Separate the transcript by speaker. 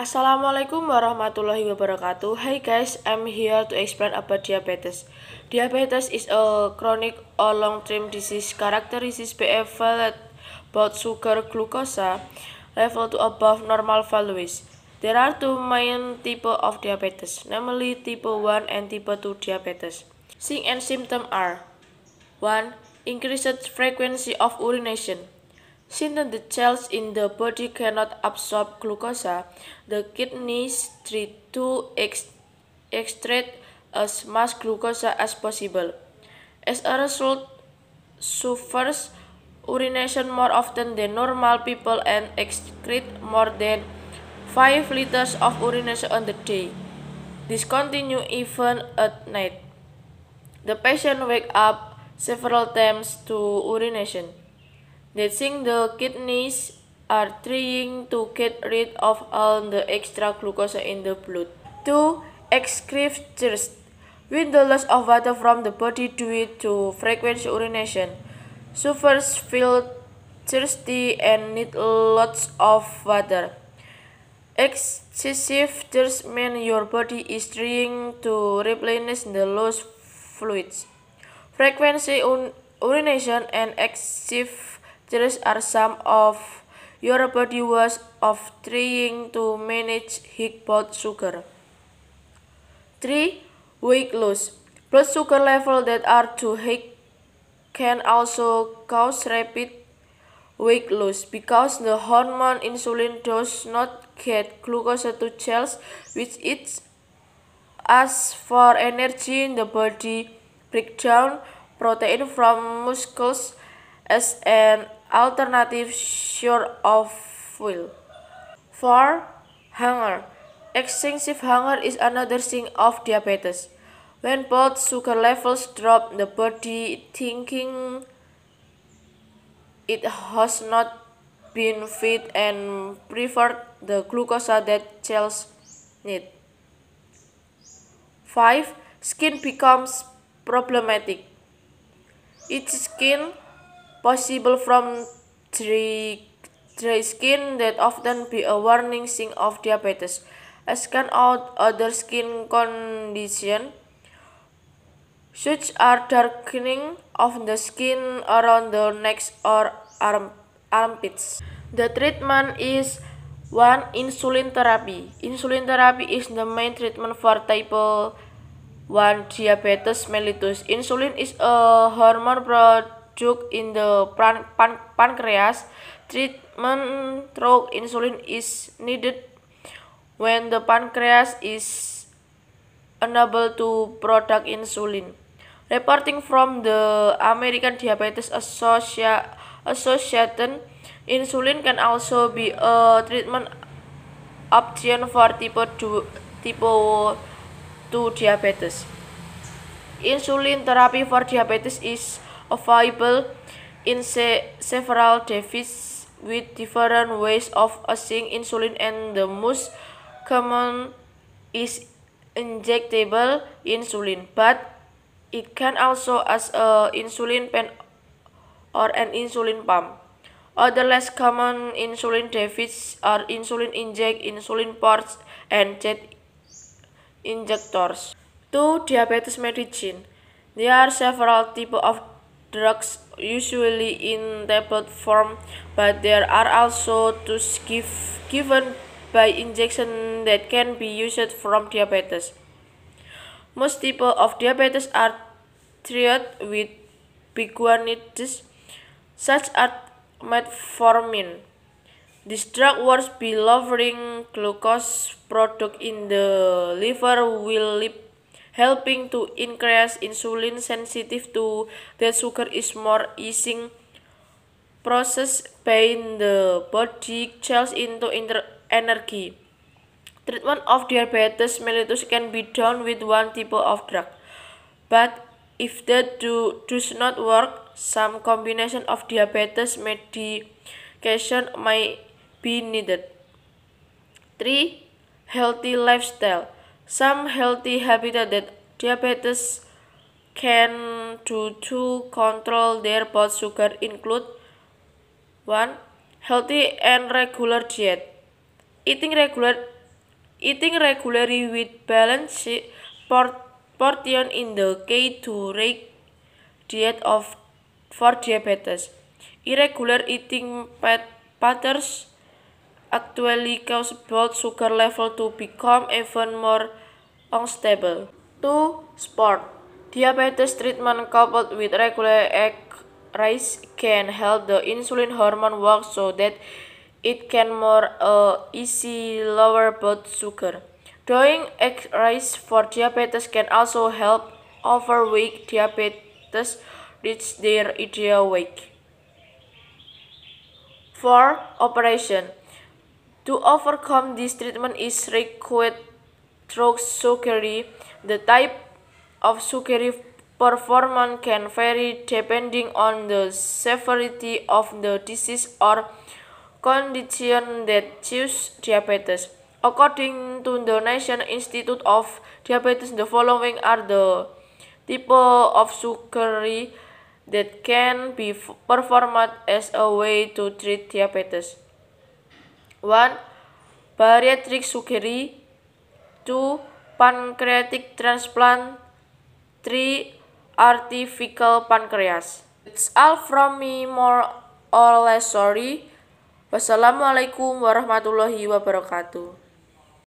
Speaker 1: Assalamualaikum warahmatullahi wabarakatuh. Hey guys, I'm here to explain about diabetes. Diabetes is a chronic or long-term disease characterized by elevated blood sugar glucose level to above normal values. There are two main type of diabetes, namely type 1 and type 2 diabetes. Sign and symptoms are 1. Increased frequency of urination Since the cells in the body cannot absorb glucose, the kidneys try to extract as much glucose as possible. As a result, suffers urination more often than normal people and excrete more than 5 liters of urination on the day. This continues even at night. The patient wakes up several times to urination. They think the kidneys are trying to get rid of all the extra glucose in the blood. 2. Excretions With the loss of water from the body due to frequent urination, suffers feel thirsty and need lots of water. Excessive thirst means your body is trying to replenish the lost fluids. Frequency un urination and excessive these are some of your body ways of trying to manage high blood sugar. 3. Weight loss. Blood sugar levels that are too high can also cause rapid weight loss because the hormone insulin does not get glucose to cells which it asks for energy in the body breakdown down protein from muscles as an alternative sure of fuel. 4. Hunger Excessive hunger is another sign of diabetes. When blood sugar levels drop, the body thinking it has not been fed and preferred the glucose that cells need. 5. Skin becomes problematic. Its skin possible from dry, skin that often be a warning sign of diabetes. As can out other skin condition, such are darkening of the skin around the neck or arm, armpits. The treatment is one Insulin therapy. Insulin therapy is the main treatment for type 1 diabetes mellitus. Insulin is a hormone product drug in the pan pan pancreas. Treatment through insulin is needed when the pancreas is unable to produce insulin. Reporting from the American Diabetes Associa Association, insulin can also be a treatment option for type 2, type 2 diabetes. Insulin therapy for diabetes is available in se several devices with different ways of assaying insulin and the most common is injectable insulin but it can also as a insulin pen or an insulin pump other less common insulin devices are insulin inject insulin ports and jet injectors 2 diabetes medicine there are several types of drugs usually in tablet form but there are also to give, given by injection that can be used from diabetes most people of diabetes are treated with biguanides such as metformin this drug works by lowering glucose product in the liver will lead helping to increase insulin sensitive to the sugar is more easing process pain the body cells into inter energy. Treatment of diabetes mellitus can be done with one type of drug, but if that do, does not work, some combination of diabetes medication may be needed. Three, Healthy lifestyle Some healthy habitat that diabetes can do to control their blood sugar include one, Healthy and regular diet. Eating regular eating regularly with balanced portion in the to rate diet of for diabetes. Irregular eating patterns actually cause blood sugar level to become even more unstable. 2. Sport Diabetes treatment coupled with regular exercise can help the insulin hormone work so that it can more uh, easy lower blood sugar. Doing exercise for diabetes can also help overweight diabetes reach their ideal weight. 4. Operation To overcome this treatment is required through surgery. The type of surgery performed can vary depending on the severity of the disease or condition that causes diabetes. According to the National Institute of Diabetes, the following are the type of surgery that can be performed as a way to treat diabetes. 1. Bariatric surgery 2. Pancreatic transplant 3. Artificial pancreas It's all from me more or less sorry Wassalamualaikum warahmatullahi wabarakatuh